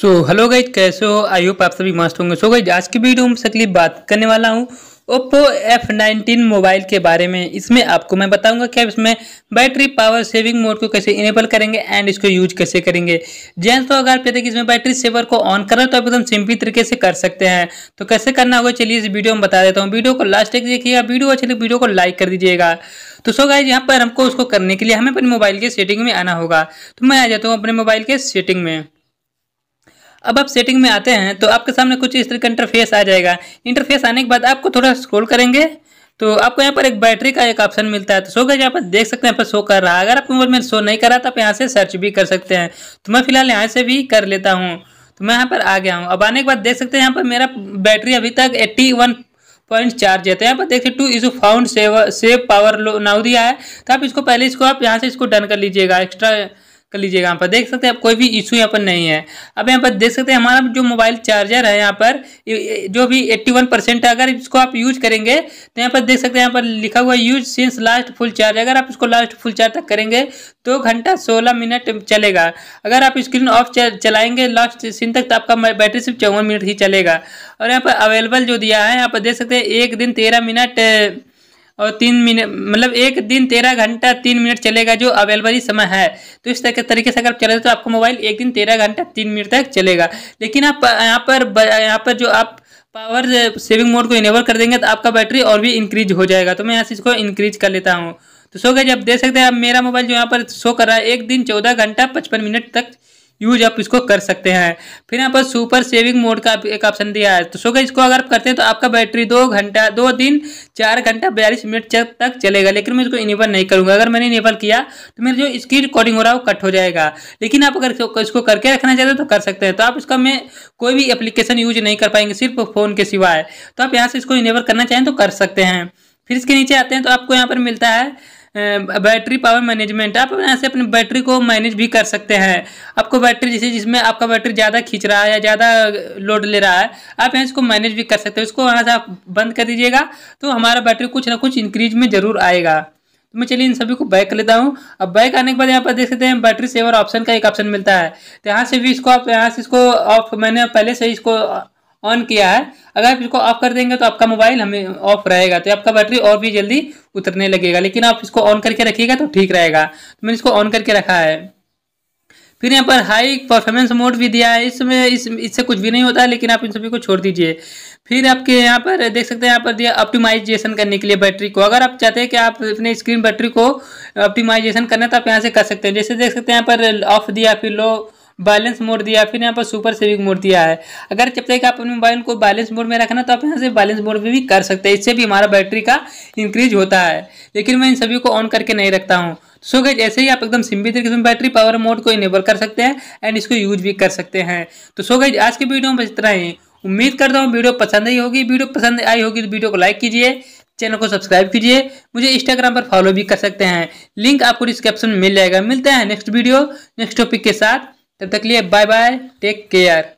so hello guys कैसे हो I hope आप सभी मस्त होंगे सो गई आज की वीडियो में सकली बात करने वाला हूँ ओप्पो एफ नाइनटीन मोबाइल के बारे में इसमें आपको मैं बताऊंगा कि आप इसमें बैटरी पावर सेविंग मोड को कैसे इनेबल करेंगे एंड इसको यूज कैसे करेंगे जैन तो अगर आप हैं कि इसमें बैटरी सेवर को ऑन करना तो आप एकदम सिंपल तरीके से कर सकते हैं तो कैसे करना होगा चलिए इस वीडियो में बता देता हूँ वीडियो को लास्ट तक देखिएगा वीडियो अच्छी लगे वीडियो को लाइक कर दीजिएगा तो सो गाइज यहाँ पर हमको उसको करने के लिए हमें अपने मोबाइल के सेटिंग में आना होगा तो मैं आ जाता हूँ अपने मोबाइल के सेटिंग में अब आप सेटिंग में आते हैं तो आपके सामने कुछ इस तरह का इंटरफेस आ जाएगा इंटरफेस आने के बाद आपको थोड़ा स्क्रोल करेंगे तो आपको यहाँ पर एक बैटरी का एक ऑप्शन मिलता है तो सो गए यहाँ पर देख सकते हैं यहाँ पर शो कर रहा है अगर आपके मोबाइल में शो नहीं कर रहा तो आप यहाँ से सर्च भी कर सकते हैं तो मैं फिलहाल यहाँ से भी कर लेता हूँ तो मैं यहाँ पर आ गया हूँ अब आने के बाद देख सकते हैं यहाँ पर मेरा बैटरी अभी तक एट्टी वन पॉइंट चार्ज है तो यहाँ पर देखिए two is found save save power now दिया है तो आप इसको पहले इसको आप यहाँ से इसको डन कर लीजिएगा एक्स्ट्रा कर लीजिएगा यहाँ पर देख सकते हैं अब कोई भी इशू यहाँ पर नहीं है अब यहाँ पर देख सकते हैं हमारा जो मोबाइल चार्जर है यहाँ पर जो भी 81 परसेंट है अगर इसको आप यूज करेंगे तो यहाँ पर देख सकते हैं यहाँ पर लिखा हुआ use since last full charge अगर आप इसको लास्ट फुल चार्ज तक करेंगे दो तो घंटा सोलह मिनट चलेगा अगर आप स्क्रीन ऑफ चलाएंगे लास्ट सीन तक तो आपका बैटरी सिर्फ चौवन मिनट ही चलेगा और यहाँ पर अवेलेबल जो दिया है यहाँ पर देख सकते हैं एक दिन तेरह मिनट और तीन मिनट मतलब एक दिन तेरह घंटा तीन मिनट चलेगा जो अवेलेबल समय है तो इस तरह तरीके से अगर आप चले तो आपका मोबाइल एक दिन तेरह घंटा तीन मिनट तक चलेगा लेकिन आप यहाँ पर यहाँ पर जो आप पावर सेविंग मोड को इनेबल कर देंगे तो आपका बैटरी और भी इंक्रीज हो जाएगा तो मैं यहाँ से इसको इंक्रीज कर लेता हूँ तो सो गए आप देख सकते हैं अब मेरा मोबाइल जो यहाँ पर शो कर रहा है एक दिन चौदह घंटा पचपन मिनट तक यूज आप इसको कर सकते हैं फिर यहाँ पर सुपर सेविंग मोड का एक ऑप्शन दिया है तो सो इसको अगर आप करते हैं तो आपका बैटरी दो घंटा दो दिन चार घंटा बयालीस मिनट तक चलेगा लेकिन मैं इसको इनेबल नहीं करूँगा अगर मैंने इनेबल किया तो मेरा जो स्क्रीन रिकॉर्डिंग हो रहा है वो कट हो जाएगा लेकिन आप अगर इसको करके रखना चाहते हैं तो कर सकते हैं तो आप इसका मैं कोई भी एप्लीकेशन यूज नहीं कर पाएंगे सिर्फ फ़ोन के सिवाय तो आप यहाँ से इसको इनेबल करना चाहें तो कर सकते हैं फिर इसके नीचे आते हैं तो आपको यहाँ पर मिलता है बैटरी पावर मैनेजमेंट आप यहाँ से अपनी बैटरी को मैनेज भी कर सकते हैं आपको बैटरी जैसे जिसमें आपका बैटरी ज़्यादा खींच रहा है या ज़्यादा लोड ले रहा है आप यहाँ इसको मैनेज भी कर सकते हैं इसको वहाँ से आप बंद कर दीजिएगा तो हमारा बैटरी कुछ ना कुछ इंक्रीज में ज़रूर आएगा तो मैं चलिए इन सभी को बैक लेता हूँ अब बैक आने के बाद यहाँ पर देख सकते हैं बैटरी सेवर ऑप्शन का एक ऑप्शन मिलता है तो यहाँ से भी इसको आप यहाँ से इसको ऑफ मैंने पहले से इसको ऑन किया है अगर आप इसको ऑफ कर देंगे तो आपका मोबाइल हमें ऑफ रहेगा तो आपका बैटरी और भी जल्दी उतरने लगेगा लेकिन आप इसको ऑन करके रखिएगा तो ठीक रहेगा तो मैंने इसको ऑन करके रखा है फिर यहाँ पर हाई परफॉर्मेंस मोड भी दिया है इसमें इस इससे कुछ भी नहीं होता है लेकिन आप इन सभी को छोड़ दीजिए फिर आपके यहाँ पर देख सकते हैं यहाँ पर दिया ऑप्टिमाइजेशन करने के लिए बैटरी को अगर आप चाहते हैं कि आप अपने स्क्रीन बैटरी को ऑप्टिमाइजेशन करना है तो आप यहाँ से कर सकते हैं जैसे देख सकते हैं यहाँ पर ऑफ दिया फिर लो बैलेंस मोड दिया फिर यहाँ पर सुपर सेविंग मोड दिया है अगर जब तक आप अपने मोबाइल को बैलेंस मोड में रखना तो आप यहाँ से बैलेंस मोड में भी कर सकते हैं इससे भी हमारा बैटरी का इंक्रीज होता है लेकिन मैं इन सभी को ऑन करके नहीं रखता हूँ सो गए ऐसे ही आप एकदम सिंपल तरीके से बैटरी पावर मोड को इनेबल कर सकते हैं एंड इसको यूज भी कर सकते हैं तो सो गए आज की वीडियो में बस इतना ही उम्मीद करता हूँ वीडियो पसंद आई होगी वीडियो पसंद आई होगी तो वीडियो को लाइक कीजिए चैनल को सब्सक्राइब कीजिए मुझे इंस्टाग्राम पर फॉलो भी कर सकते हैं लिंक आपको डिस्क्रिप्शन में मिल जाएगा मिलते हैं नेक्स्ट वीडियो नेक्स्ट टॉपिक के साथ तब तक लिए बाय बाय टेक केयर